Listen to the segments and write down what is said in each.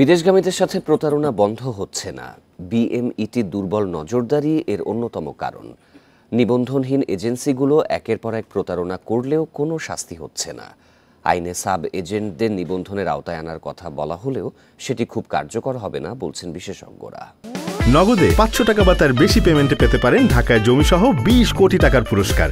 বিদেশগামীদের সাথে প্রতারণা বন্ধ হচ্ছে না বিএমইটি দুর্বল নজরদারি এর অন্যতম কারণ নিবন্ধনহীন এজেন্সিগুলো একের পর এক প্রতারণা করলেও কোনো শাস্তি হচ্ছে না আইনে সাব এজেন্টদের নিবন্ধনের আওতায় আনার কথা বলা হলেও সেটি খুব কার্যকর হবে না বলছেন বিশেষজ্ঞরা নগদে পাঁচশো টাকা বা তার বেশি পেমেন্টে পেতে পারেন ঢাকায় জমিসহ বিশ কোটি টাকার পুরস্কার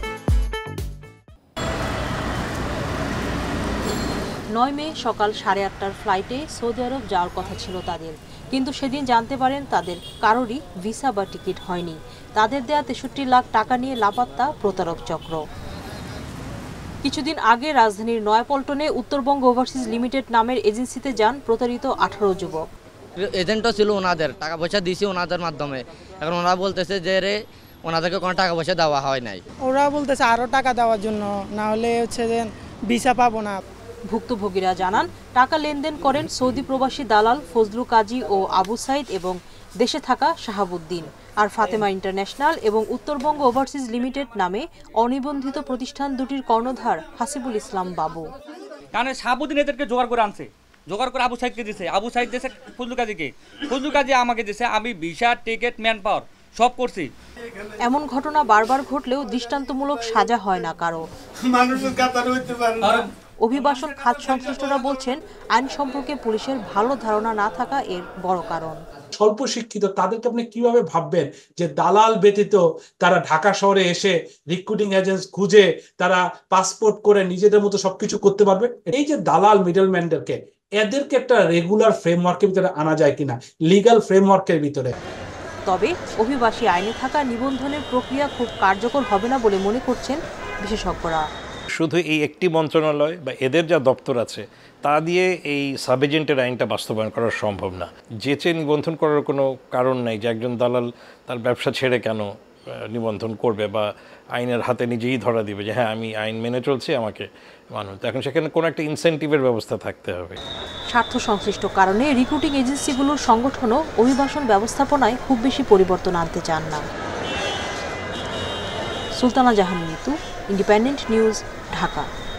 নয় মে সকাল সাড়ে আটটার ফ্লাইটে সৌদি আরব যাওয়ার কথা ছিল তাদের কিন্তু সেদিন জানতে পারেন তাদের কারোরই ভিসা বা টিকিট হয়নি তাদের দেয়া তেষট্টি লাখ টাকা নিয়ে লাপাত্তা প্রতারক চক্র কিছুদিন আগে রাজধানীর নয়াপল্টনে উত্তরবঙ্গ ওভারসিজ লিমিটেড নামের এজেন্সিতে যান প্রতারিত আঠারো যুবক এজেন্টও ছিল ওনাদের টাকা পয়সা দিয়েছি ওনাদের মাধ্যমে এখন ওনারা বলতেছে যে রে ওনাদেরকে কোনো টাকা পয়সা দেওয়া হয় নাই ওরা বলতেছে আরও টাকা দেওয়ার জন্য না হলে হচ্ছে যে ভিসা পাবো না ভুক্তভোগীরা জানান টাকা লেনদেন করেন সৌদি প্রবাসী দালাল ফজলু কাজী ও আবু সাইদ এবং দেশে থাকা শাহাবুদ্দিন আর ফাতেমা ইন্টারন্যাশনাল এবং উত্তরবঙ্গ ওভারসিজ লিমিটেড নামে অনিবন্ধিত প্রতিষ্ঠান দুটির কর্ণধার হাসিবুল ইসলাম বাবু কারণ শাহাবুদ্দিন এদেরকে জোগাড় করে আনছে জোগাড় করে আবু সাইদকে দিছে আবু সাইদ দিয়েছে ফজলু কাজীকে ফজলু কাজী আমাকে দিছে আমি ভিসা টিকিট ম্যান পাওয়ার সব করছি এমন ঘটনা বারবার ঘটলেও দৃষ্টান্তমূলক সাজা হয় না কারো মানুষের কাতার হইতে পারে অভিবাসন খাত সংশ্লিষ্টরা বলছেন আইন সম্পর্কে পুলিশের ভালো ধারণা না থাকা এর বড় কারণ স্বল্প শিক্ষিত তাদেরকে আপনি কিভাবে ভাববেন যে দালাল ব্যতীত তারা ঢাকা শহরে এসে রিক্রুটিং এজেন্ট খুঁজে তারা পাসপোর্ট করে নিজেদের মতো সবকিছু করতে পারবে এই যে দালাল মিডলম্যানদেরকে এদেরকে একটা রেগুলার ফ্রেমওয়ার্কের ভিতরে আনা যায় কিনা লিগাল ফ্রেমওয়ার্কের ভিতরে তবে অভিবাসী আইনে থাকা নিবন্ধনের প্রক্রিয়া খুব কার্যকর হবে না বলে মনে করছেন বিশেষজ্ঞরা শুধু এই একটি মন্ত্রণালয় বা এদের যা দপ্তর আছে তা দিয়ে এই সাব এজেন্টের আইনটা বাস্তবায়ন করা সম্ভব না যে চেয়ে নিবন্ধন করার কোনো কারণ নাই যে একজন দালাল তার ব্যবসা ছেড়ে কেন নিবন্ধন করবে বা আইনের হাতে নিজেই ধরা দিবে যে হ্যাঁ আমি আইন মেনে চলছি আমাকে মানুষ এখন সেখানে কোনো একটা ইনসেন্টিভের ব্যবস্থা থাকতে হবে স্বার্থ সংশ্লিষ্ট কারণে রিক্রুটিং এজেন্সিগুলোর সংগঠনও অভিবাসন ব্যবস্থাপনায় খুব বেশি পরিবর্তন আনতে চান না Sultana Jahan itu Independent News, Dhaka.